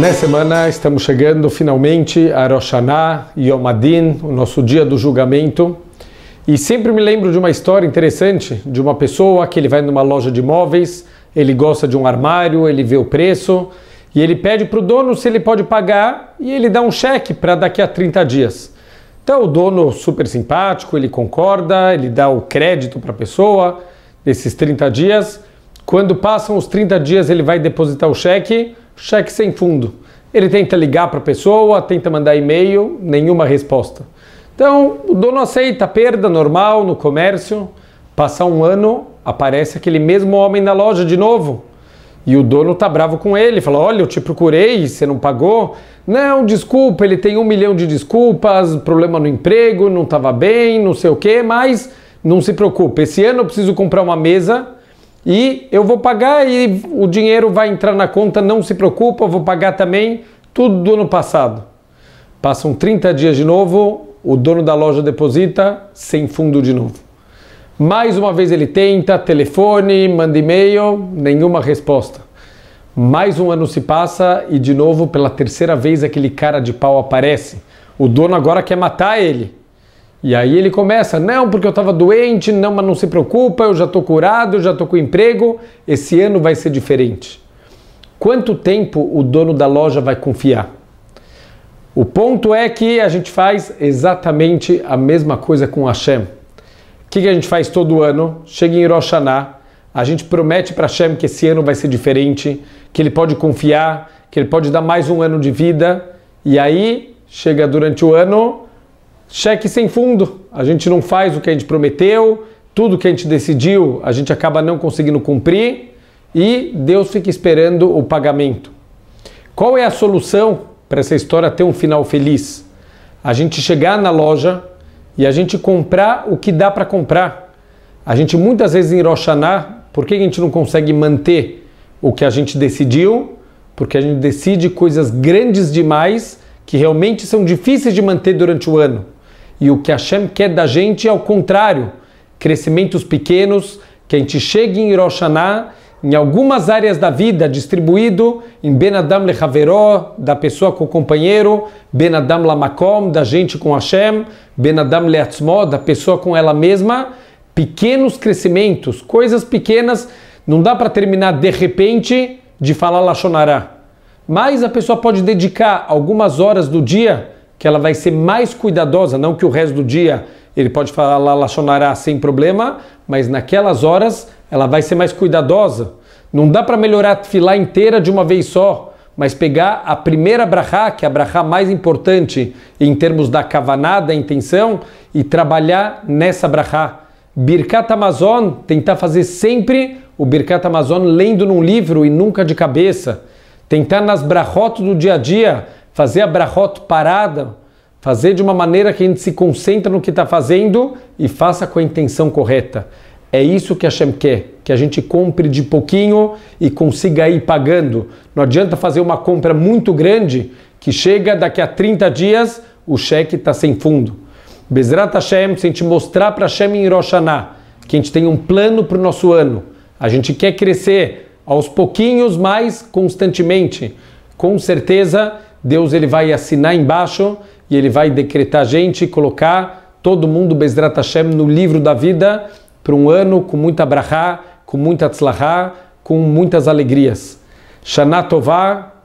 Nessa semana estamos chegando finalmente a Rosh e Yom Adin, o nosso dia do julgamento. E sempre me lembro de uma história interessante de uma pessoa que ele vai numa loja de móveis, ele gosta de um armário, ele vê o preço e ele pede para o dono se ele pode pagar e ele dá um cheque para daqui a 30 dias. Então o dono super simpático, ele concorda, ele dá o crédito para a pessoa desses 30 dias. Quando passam os 30 dias, ele vai depositar o cheque cheque sem fundo. Ele tenta ligar para a pessoa, tenta mandar e-mail, nenhuma resposta. Então, o dono aceita perda normal no comércio. Passa um ano, aparece aquele mesmo homem na loja de novo. E o dono tá bravo com ele, fala: Olha, eu te procurei, você não pagou. Não, desculpa, ele tem um milhão de desculpas, problema no emprego, não estava bem, não sei o que, mas não se preocupe. Esse ano eu preciso comprar uma mesa e eu vou pagar e o dinheiro vai entrar na conta, não se preocupa, eu vou pagar também tudo do ano passado. Passam 30 dias de novo, o dono da loja deposita sem fundo de novo. Mais uma vez ele tenta, telefone, manda e-mail, nenhuma resposta. Mais um ano se passa e de novo, pela terceira vez, aquele cara de pau aparece. O dono agora quer matar ele. E aí ele começa, não, porque eu estava doente, não, mas não se preocupa, eu já estou curado, eu já estou com emprego, esse ano vai ser diferente. Quanto tempo o dono da loja vai confiar? O ponto é que a gente faz exatamente a mesma coisa com Hashem. O que, que a gente faz todo ano? Chega em Rosh Hashanah, a gente promete para Hashem que esse ano vai ser diferente, que ele pode confiar, que ele pode dar mais um ano de vida, e aí chega durante o ano cheque sem fundo. A gente não faz o que a gente prometeu, tudo que a gente decidiu a gente acaba não conseguindo cumprir e Deus fica esperando o pagamento. Qual é a solução para essa história ter um final feliz? A gente chegar na loja e a gente comprar o que dá para comprar. A gente muitas vezes em Roshaná, por que a gente não consegue manter o que a gente decidiu? Porque a gente decide coisas grandes demais que realmente são difíceis de manter durante o ano. E o que Hashem quer da gente é o contrário. Crescimentos pequenos, que a gente chegue em Rosh em algumas áreas da vida, distribuído em Le Haveró, da pessoa com o companheiro, Benadam Lamakom, da gente com Hashem, Le Leatzmó, da pessoa com ela mesma. Pequenos crescimentos, coisas pequenas, não dá para terminar de repente de falar Lachonará. Mas a pessoa pode dedicar algumas horas do dia que ela vai ser mais cuidadosa, não que o resto do dia ele pode falar Lachonará sem problema, mas naquelas horas ela vai ser mais cuidadosa. Não dá para melhorar a fila inteira de uma vez só, mas pegar a primeira brahá, que é a brahá mais importante em termos da da intenção, e trabalhar nessa brahá. Birkat Amazon, tentar fazer sempre o Birkat Amazon lendo num livro e nunca de cabeça. Tentar nas brahotas do dia a dia, fazer a brahot parada, fazer de uma maneira que a gente se concentra no que está fazendo e faça com a intenção correta. É isso que a Shem quer, que a gente compre de pouquinho e consiga ir pagando. Não adianta fazer uma compra muito grande que chega daqui a 30 dias, o cheque está sem fundo. Bezrat Hashem, se a gente mostrar para Hashem em Roshaná que a gente tem um plano para o nosso ano, a gente quer crescer aos pouquinhos mais constantemente, com certeza Deus ele vai assinar embaixo e ele vai decretar a gente, colocar todo mundo Bezrat Hashem no livro da vida para um ano com muita brahá, com muita tzlahá, com muitas alegrias. Shana Tová,